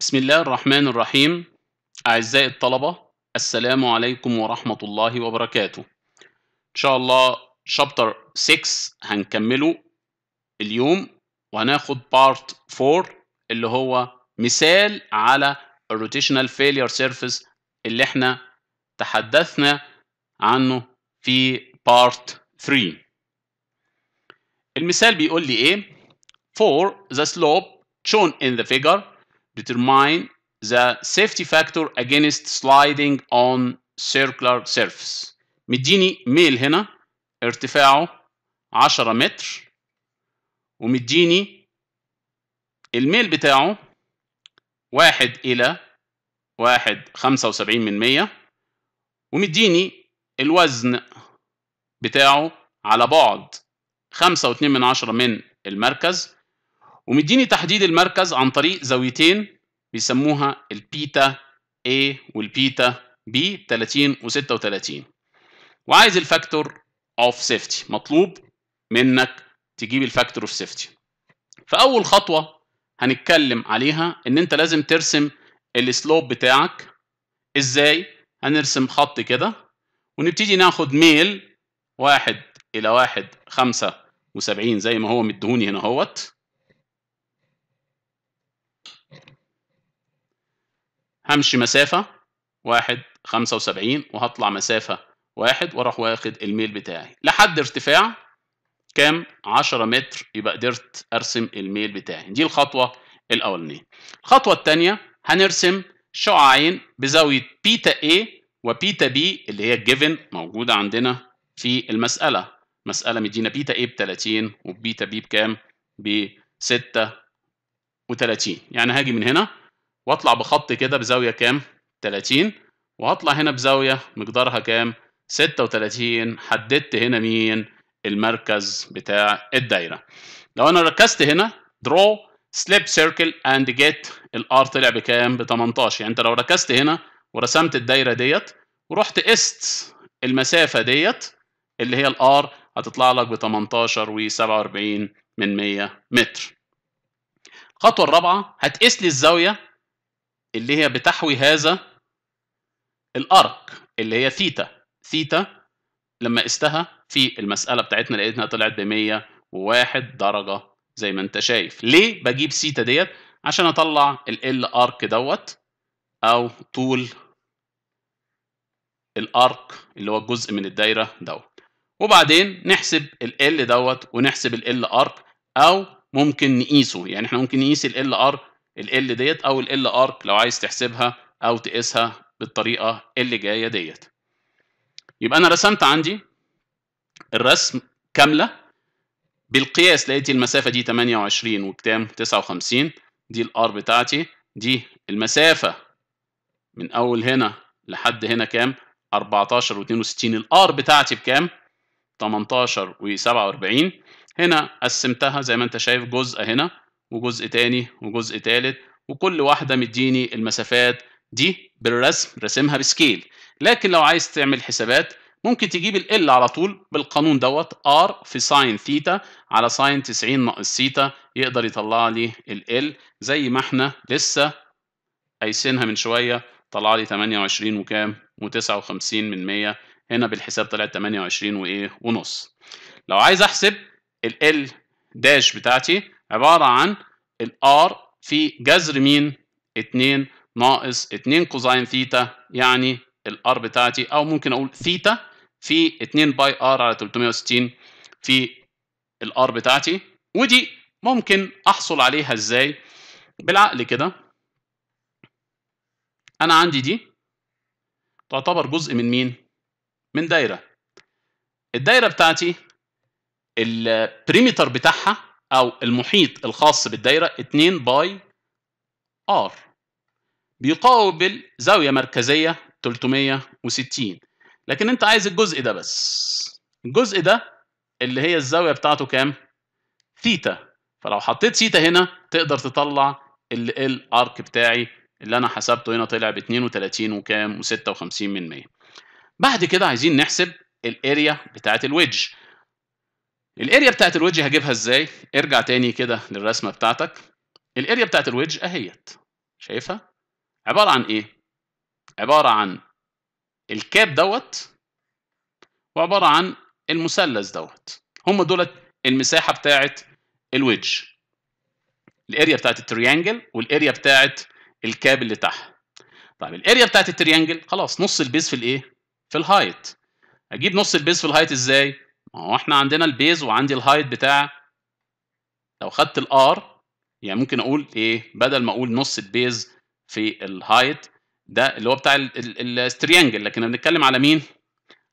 بسم الله الرحمن الرحيم أعزائي الطلبة السلام عليكم ورحمة الله وبركاته إن شاء الله شابتر 6 هنكمله اليوم وهناخد بارت 4 اللي هو مثال على الروتيشنال فيلير سيرفيس اللي احنا تحدثنا عنه في بارت 3 المثال بيقول لي ايه for the slope shown in the figure determine the safety factor against sliding on circular surface مديني ميل هنا ارتفاعه 10 متر ومديني الميل بتاعه واحد إلى واحد خمسة وسبعين من مية ومديني الوزن بتاعه على بعد خمسة من عشرة من المركز ومديني تحديد المركز عن طريق زاويتين بيسموها البيتا A والبيتا B 30 و 36 وعايز الفاكتور اوف سيفتي مطلوب منك تجيب الفاكتور اوف سيفتي فاول خطوه هنتكلم عليها ان انت لازم ترسم السلوب بتاعك ازاي هنرسم خط كده ونبتدي ناخد ميل واحد الى واحد خمسة وسبعين زي ما هو مدهوني هنا اهوت همشي مسافة واحد خمسة وسبعين وهطلع مسافة واحد واروح واخد الميل بتاعي لحد ارتفاع كام عشرة متر يبقى قدرت ارسم الميل بتاعي دي الخطوة الاولانية الخطوة التانية هنرسم شعاعين بزاوية بيتا A وبيتا B اللي هي الجيفن موجودة عندنا في المسألة مسألة مدينا بيتا A ب 30 وبيتا B بكام؟ ب 36 يعني هاجي من هنا واطلع بخط كده بزاوية كام 30 وهطلع هنا بزاوية مقدارها كام 36 حددت هنا مين المركز بتاع الدايرة لو انا ركزت هنا draw سليب سيركل اند جيت الار طلع بكام ب 18 يعني انت لو ركزت هنا ورسمت الدايره ديت ورحت قست المسافه ديت اللي هي الار هتطلع لك ب 18 و 47 من 100 متر الخطوه الرابعه هتقيس لي الزاويه اللي هي بتحوي هذا الارك اللي هي ثيتا ثيتا لما قستها في المساله بتاعتنا لقيتها طلعت ب 101 درجه زي ما انت شايف ليه بجيب ثيتا ديت عشان اطلع ال ارك دوت او طول الارك اللي هو الجزء من الدايره دوت وبعدين نحسب ال ال دوت ونحسب ال ال ارك او ممكن نقيسه يعني احنا ممكن نقيس ال ال ارك ال L ديت او ال L arc لو عايز تحسبها او تقيسها بالطريقه اللي جايه ديت يبقى انا رسمت عندي الرسم كامله بالقياس لقيت المسافه دي 28 وكتام 59 دي الار بتاعتي دي المسافه من اول هنا لحد هنا كام 14 و62 الار بتاعتي بكام 18 و47 هنا قسمتها زي ما انت شايف جزء هنا وجزء تاني وجزء تالت وكل واحده مديني المسافات دي بالرسم رسمها بسكيل لكن لو عايز تعمل حسابات ممكن تجيب ال على طول بالقانون دوت ار في ساين ثيتا على ساين 90 ناقص ثيتا يقدر يطلع لي ال زي ما احنا لسه قايسينها من شويه طلع لي 28 وكام و59 من 100 هنا بالحساب طلعت 28 وايه ونص لو عايز احسب ال داش بتاعتي عبارة عن R في جذر مين 2 ناقص 2 كوزين ثيتا يعني R بتاعتي او ممكن اقول ثيتا في 2 باي R على 360 في R بتاعتي ودي ممكن احصل عليها ازاي بالعقل كده انا عندي دي تعتبر جزء من مين من دايره الدايره بتاعتي البريمتر بتاعها او المحيط الخاص بالدايره 2 باي ار بيقابل زاويه مركزيه 360 لكن انت عايز الجزء ده بس الجزء ده اللي هي الزاويه بتاعته كام ثيتا فلو حطيت ثيتا هنا تقدر تطلع ال الارك بتاعي اللي انا حسبته هنا طلع ب 32 وكام و56 من 100 بعد كده عايزين نحسب الاريا بتاعه الوجه الاريا بتاعت الوجه هجيبها ازاي ارجع تاني كده للرسمه بتاعتك الاريا بتاعت الوجه اهيت شايفها عباره عن ايه عباره عن الكاب دوت وعباره عن المثلث دوت هم دولت المساحه بتاعت الوجه. الاريا بتاعت التريانجل والاريا بتاعت الكاب اللي تحت طيب الاريا بتاعت التريانجل خلاص نص البيز في الايه في الهايت اجيب نص البيز في الهايت ازاي هو احنا عندنا البيز وعندي الهايت بتاع لو خدت الار يعني ممكن اقول ايه بدل ما اقول نص البيز في الهايت ده اللي هو بتاع الستريانجل لكن بنتكلم على مين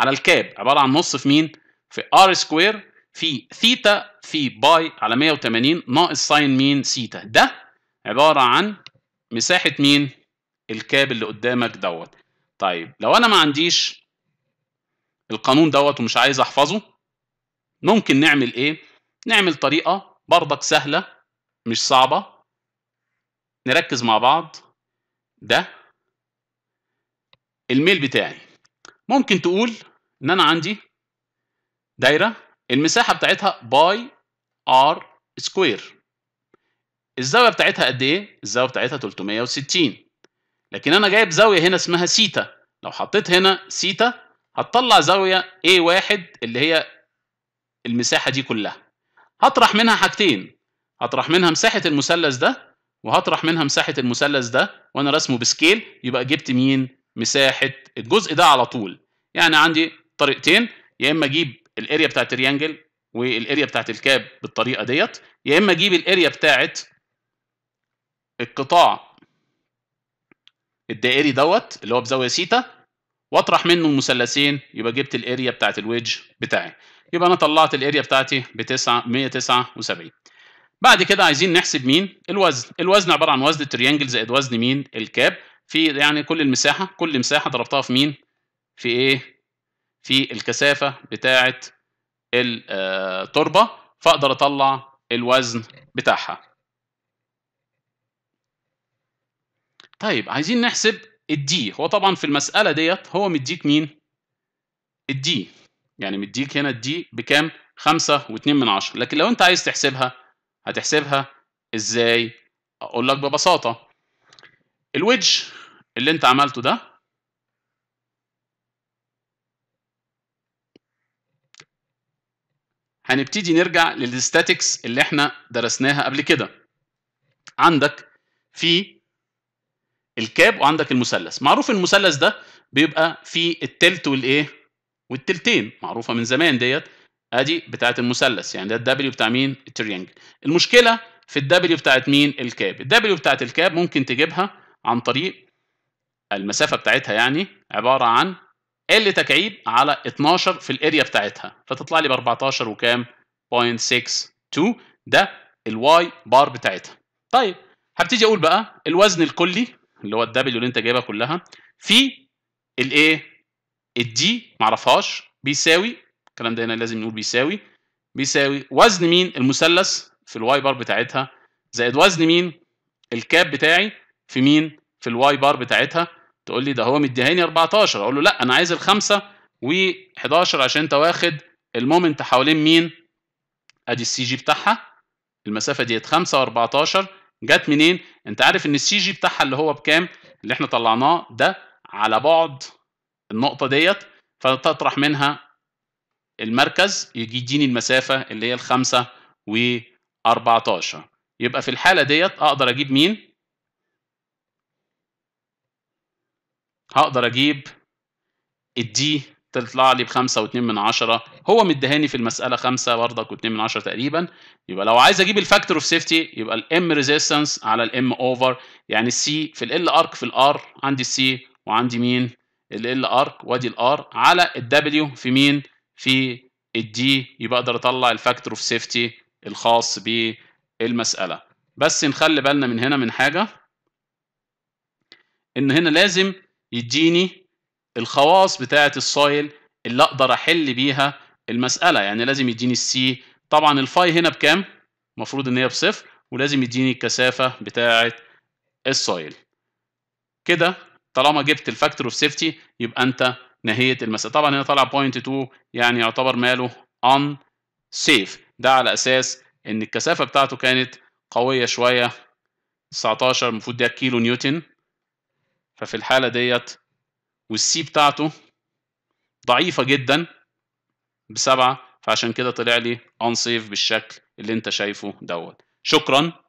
على الكاب عباره عن نص في مين في ار سكوير في ثيتا في باي على 180 ناقص ساين مين ثيتا ده عباره عن مساحه مين الكاب اللي قدامك دوت طيب لو انا ما عنديش القانون دوت ومش عايز احفظه ممكن نعمل ايه نعمل طريقه برضك سهله مش صعبه نركز مع بعض ده الميل بتاعي ممكن تقول ان انا عندي دايره المساحه بتاعتها باي ار سكوير الزاويه بتاعتها قد ايه الزاويه بتاعتها 360 لكن انا جايب زاويه هنا اسمها سيتا لو حطيت هنا سيتا هتطلع زاويه A1 اللي هي المساحه دي كلها هطرح منها حاجتين هطرح منها مساحه المثلث ده وهطرح منها مساحه المثلث ده وانا رسمه بسكيل يبقى جبت مين مساحه الجزء ده على طول يعني عندي طريقتين يا اما اجيب الاريا بتاعه الريانجل والاريا بتاعه الكاب بالطريقه ديت يا اما اجيب الاريا بتاعه القطاع الدائري دوت اللي هو بزاويه سيتا واطرح منه المثلثين يبقى جبت الاريا بتاعه الوجه بتاعي يبقى انا طلعت الاريا بتاعتي ب 9 179 بعد كده عايزين نحسب مين الوزن الوزن عباره عن وزن التريانجل زائد وزن مين الكاب في يعني كل المساحه كل مساحه ضربتها في مين في ايه في الكثافه بتاعه التربه آه، فاقدر اطلع الوزن بتاعها طيب عايزين نحسب الدي هو طبعا في المساله ديت هو مديك مين الدي يعني مديك هنا الدي بكام 5 و2 من 10 لكن لو انت عايز تحسبها هتحسبها ازاي اقول لك ببساطه الويدج اللي انت عملته ده هنبتدي نرجع للستاتكس اللي احنا درسناها قبل كده عندك في الكاب وعندك المثلث معروف المثلث ده بيبقى فيه التلت والايه والتلتين معروفه من زمان ديت ادي بتاعه المثلث يعني ده الدبليو بتاع مين التريانجل المشكله في الدبليو بتاعه مين الكاب الدبليو بتاعه الكاب ممكن تجيبها عن طريق المسافه بتاعتها يعني عباره عن ال تكعيب على 12 في الاريا بتاعتها فتطلع لي ب 14 وكام 0.62 ده الواي بار بتاعتها طيب هبتدي اقول بقى الوزن الكلي اللي هو الدبليو اللي انت جايبها كلها في الايه الدي معرفهاش بيساوي الكلام ده هنا لازم نقول بيساوي بيساوي وزن مين المثلث في الواي بار بتاعتها زائد وزن مين الكاب بتاعي في مين في الواي بار بتاعتها تقول لي ده هو مديهاني 14 اقول له لا انا عايز الخمسه و11 عشان انت واخد المومنت حوالين مين ادي السي جي بتاعها المسافه ديت 5 و14 جت منين انت عارف ان السي جي بتاعها اللي هو بكام اللي احنا طلعناه ده على بعد النقطه ديت فتطرح منها المركز يجي يديني المسافه اللي هي الخمسة و 14 يبقى في الحاله ديت اقدر اجيب مين هقدر اجيب الدي تطلع لي بخمسه واتنين من عشرة هو مدهاني في المسألة خمسة برضك واتنين من عشرة تقريبا يبقى لو عايز اجيب الفاكتور اوف سيفتي يبقى الام ريزيستنس على الام اوفر يعني السي في ال ال ارك في الار عندي السي وعندي مين ال ال ارك وادي الار على الدبليو في مين في الدي يبقى اقدر اطلع الفاكتور اوف سيفتي الخاص بالمساله بس نخلي بالنا من هنا من حاجه ان هنا لازم يديني الخواص بتاعه الصايل اللي اقدر احل بيها المساله يعني لازم يديني السي طبعا الفاي هنا بكام المفروض ان هي بصفر ولازم يديني الكثافه بتاعه الصايل كده طالما جبت الفاكتور اوف سيفتي يبقى انت نهيت المساله طبعا هنا طالع بوينت 2 يعني يعتبر ماله ان سيف ده على اساس ان الكثافه بتاعته كانت قويه شويه 19 المفروض ده كيلو نيوتن ففي الحاله ديت والسي بتاعته ضعيفه جدا بسبعه فعشان كده طلع لي ان سيف بالشكل اللي انت شايفه دوت شكرا